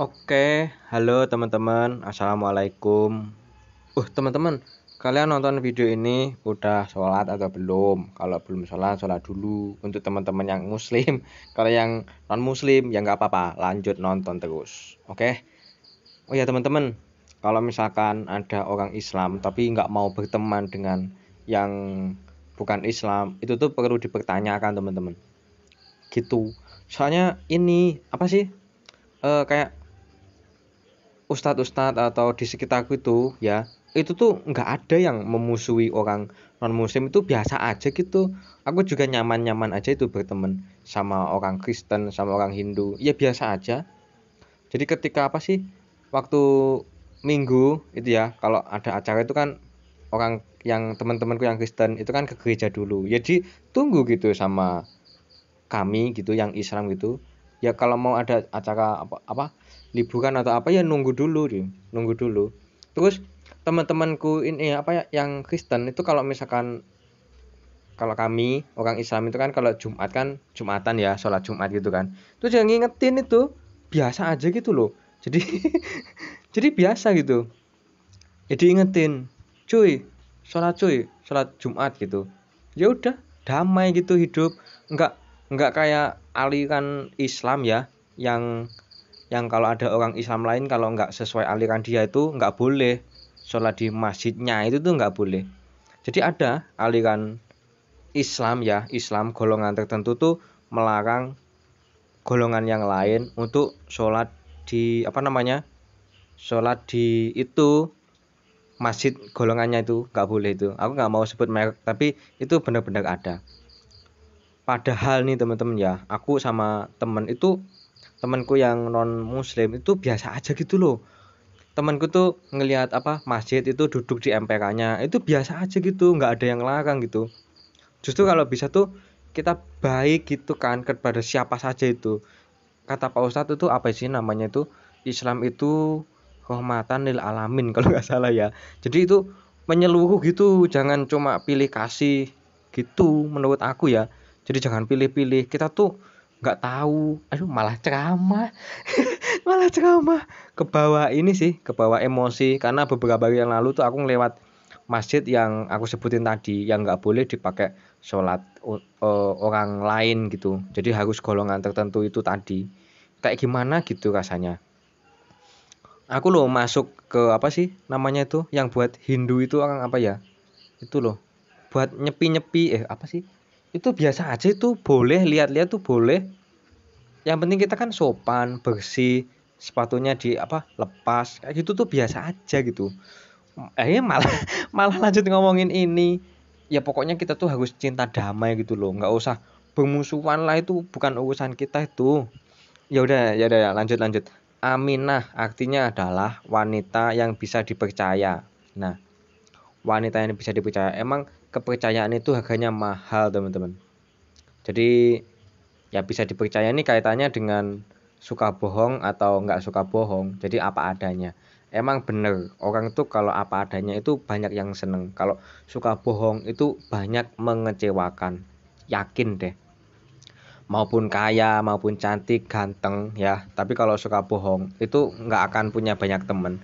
Oke, halo teman-teman, assalamualaikum. Uh teman-teman, kalian nonton video ini udah sholat atau belum? Kalau belum sholat, sholat dulu. Untuk teman-teman yang muslim, kalau yang non muslim ya nggak apa-apa, lanjut nonton terus. Oke. Oh ya teman-teman, kalau misalkan ada orang Islam tapi nggak mau berteman dengan yang bukan Islam, itu tuh perlu dipertanyakan teman-teman. Gitu. Soalnya ini apa sih? Uh, kayak ustadz-ustadz atau di sekitarku itu ya itu tuh nggak ada yang memusuhi orang non muslim itu biasa aja gitu aku juga nyaman-nyaman aja itu berteman sama orang Kristen sama orang Hindu ya biasa aja jadi ketika apa sih waktu minggu itu ya kalau ada acara itu kan orang yang teman-temanku yang Kristen itu kan ke gereja dulu jadi ya tunggu gitu sama kami gitu yang Islam gitu ya kalau mau ada acara apa apa liburan atau apa ya nunggu dulu deh nunggu dulu terus teman-temanku ini apa ya yang Kristen itu kalau misalkan kalau kami orang Islam itu kan kalau Jumat kan Jumatan ya sholat Jumat gitu kan terus jangan ngingetin itu biasa aja gitu loh jadi jadi biasa gitu jadi ya ingetin cuy sholat cuy sholat Jumat gitu ya udah damai gitu hidup enggak nggak kayak aliran Islam ya yang yang kalau ada orang Islam lain kalau nggak sesuai aliran dia itu nggak boleh sholat di masjidnya itu tuh nggak boleh jadi ada aliran Islam ya Islam golongan tertentu tuh melarang golongan yang lain untuk sholat di apa namanya sholat di itu masjid golongannya itu nggak boleh itu aku nggak mau sebut merek tapi itu benar-benar ada padahal nih teman-teman ya aku sama temen itu temanku yang non muslim itu biasa aja gitu loh temanku tuh ngelihat apa masjid itu duduk di MPK-nya itu biasa aja gitu nggak ada yang ngelakang gitu justru kalau bisa tuh kita baik gitu kan kepada siapa saja itu kata Pak Ustadz itu apa sih namanya itu Islam itu rahmatan lil alamin kalau nggak salah ya jadi itu menyeluruh gitu jangan cuma pilih kasih gitu menurut aku ya jadi jangan pilih-pilih kita tuh nggak tahu aduh malah ceramah malah ceramah ke bawah ini sih ke bawah emosi karena beberapa hari yang lalu tuh aku ngelewat masjid yang aku sebutin tadi yang nggak boleh dipakai sholat uh, orang lain gitu jadi harus golongan tertentu itu tadi kayak gimana gitu rasanya aku loh masuk ke apa sih namanya itu yang buat Hindu itu orang apa ya itu loh buat nyepi nyepi eh apa sih itu biasa aja itu boleh lihat-lihat tuh boleh yang penting kita kan sopan bersih sepatunya di apa lepas kayak gitu tuh biasa aja gitu eh malah malah lanjut ngomongin ini ya pokoknya kita tuh harus cinta damai gitu loh nggak usah bermusuhan lah itu bukan urusan kita itu ya udah ya udah ya, lanjut lanjut aminah artinya adalah wanita yang bisa dipercaya nah wanita yang bisa dipercaya emang kepercayaan itu harganya mahal teman-teman jadi ya bisa dipercaya ini kaitannya dengan suka bohong atau nggak suka bohong jadi apa adanya emang bener orang itu kalau apa adanya itu banyak yang seneng kalau suka bohong itu banyak mengecewakan yakin deh maupun kaya maupun cantik ganteng ya tapi kalau suka bohong itu nggak akan punya banyak temen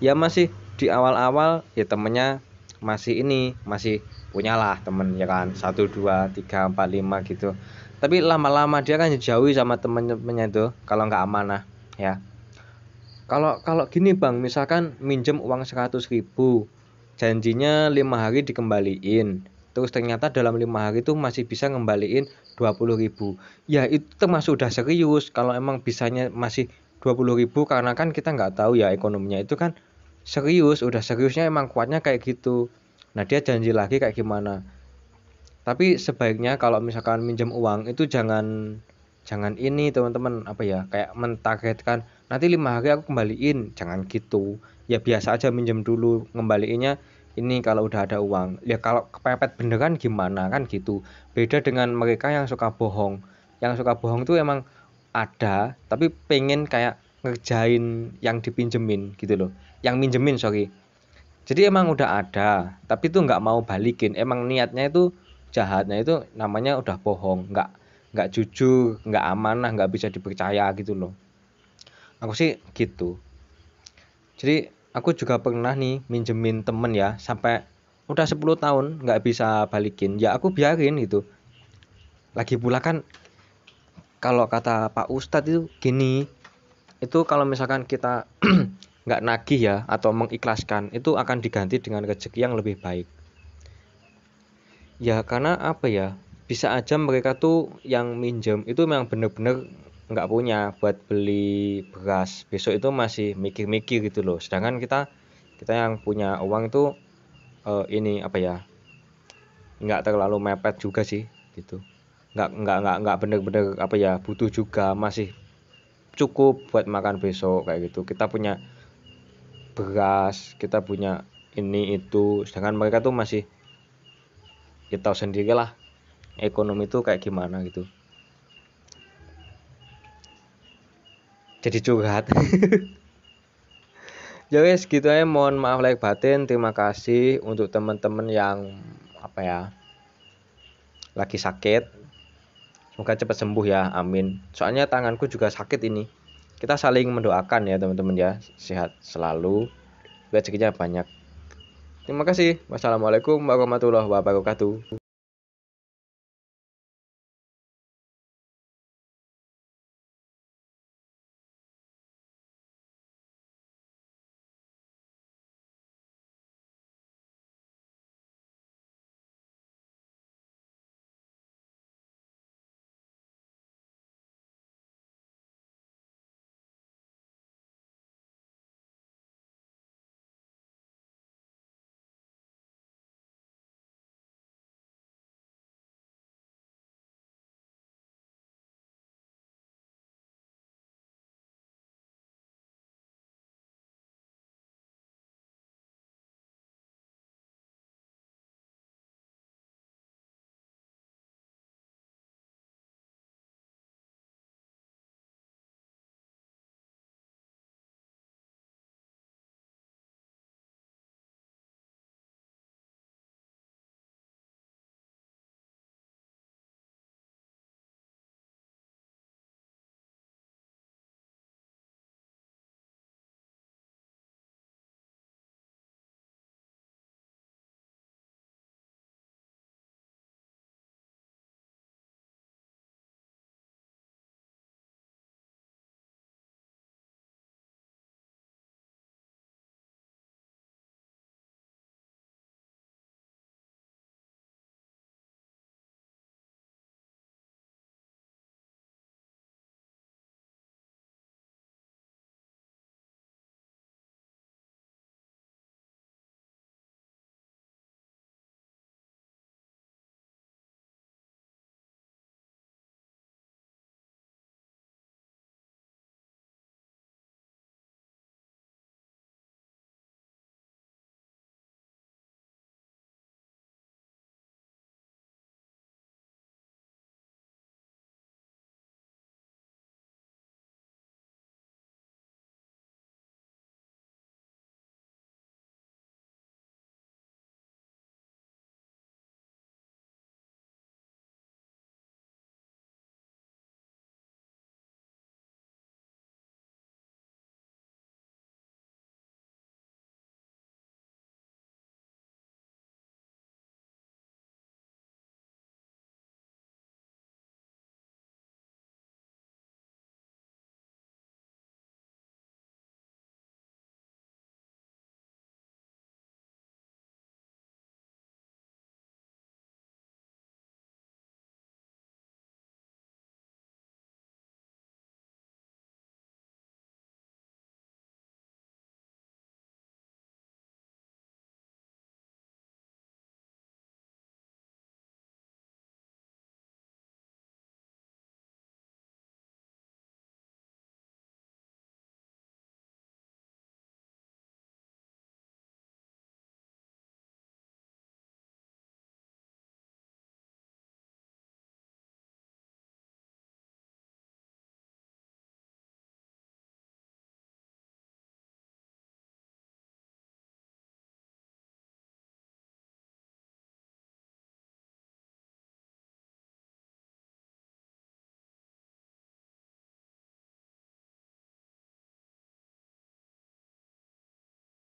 ya masih di awal-awal ya temennya masih ini masih punyalah temen ya kan satu dua tiga empat lima gitu tapi lama-lama dia kan jauhi sama temen-temennya itu kalau nggak amanah ya kalau kalau gini bang misalkan minjem uang 100 ribu janjinya lima hari dikembaliin terus ternyata dalam lima hari itu masih bisa ngembaliin 20 ribu ya itu termasuk udah serius kalau emang bisanya masih 20 ribu karena kan kita nggak tahu ya ekonominya itu kan serius udah seriusnya emang kuatnya kayak gitu nah dia janji lagi kayak gimana tapi sebaiknya kalau misalkan minjem uang itu jangan jangan ini teman-teman apa ya kayak mentargetkan nanti lima hari aku kembaliin jangan gitu ya biasa aja minjem dulu ngembaliinnya ini kalau udah ada uang ya kalau kepepet beneran gimana kan gitu beda dengan mereka yang suka bohong yang suka bohong itu emang ada tapi pengen kayak ngerjain yang dipinjemin gitu loh yang minjemin sorry jadi emang udah ada tapi tuh nggak mau balikin emang niatnya itu jahatnya itu namanya udah bohong nggak nggak jujur nggak amanah nggak bisa dipercaya gitu loh aku sih gitu jadi aku juga pernah nih minjemin temen ya sampai udah 10 tahun nggak bisa balikin ya aku biarin gitu lagi pula kan kalau kata Pak Ustadz itu gini itu kalau misalkan kita nggak nagih ya atau mengikhlaskan itu akan diganti dengan rezeki yang lebih baik ya karena apa ya bisa aja mereka tuh yang minjem itu memang bener-bener nggak punya buat beli beras besok itu masih mikir-mikir gitu loh sedangkan kita kita yang punya uang itu uh, ini apa ya nggak terlalu mepet juga sih gitu nggak nggak nggak nggak bener-bener apa ya butuh juga masih cukup buat makan besok kayak gitu kita punya beras kita punya ini itu sedangkan mereka tuh masih ya tahu sendirilah ekonomi itu kayak gimana gitu jadi curhat ya wes gitu aja mohon maaf like batin terima kasih untuk teman-teman yang apa ya lagi sakit Semoga cepat sembuh ya, amin. Soalnya tanganku juga sakit ini. Kita saling mendoakan ya teman-teman ya, sehat selalu, rezekinya banyak. Terima kasih. Wassalamualaikum warahmatullahi wabarakatuh.